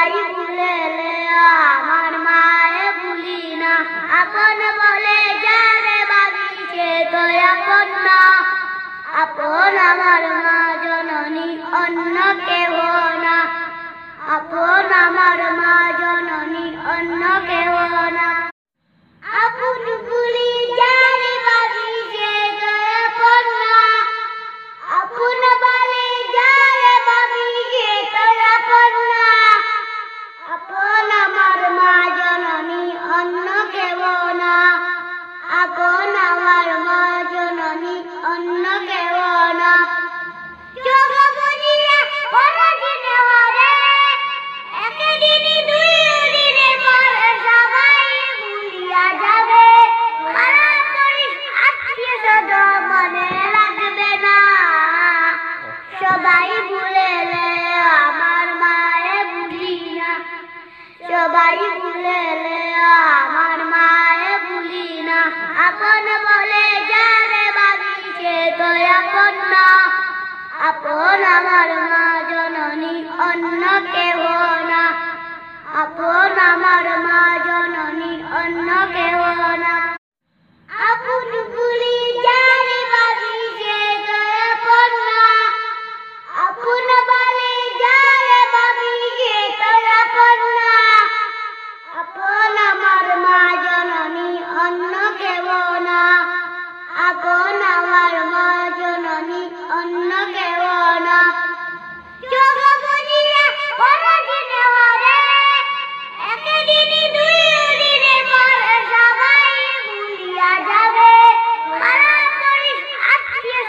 বাড়ি ভুলে আমার মায়ে ভুলি না আপন বলে যারে বাবি সে তো আপন না আপন আমার মা জননী অন্য কেহ না আপন আমার মা জননী অন্য কেহ না সবাই ভুলেলে আমার মায়ে ভুলি না সবাই ভুলেলে আমার মায়ে ভুলি আপন বলে যারে বাবি তো আপন না আপন আমার মা জননী অন্য কেহ না আপন আমার মা জননী অন্য না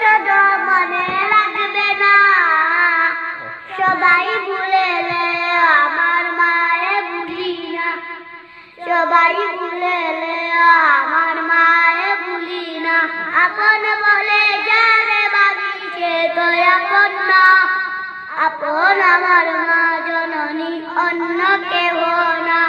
শুধু মনে লাগবে না সবাই ভুলে আমার মায়ে বুঝি না সবাই ভুলে আমার মায়ে ভুলি না এখন বলে যারে বাবি সে তো আপন না আপন আমার মা জননী অন্য কেউ না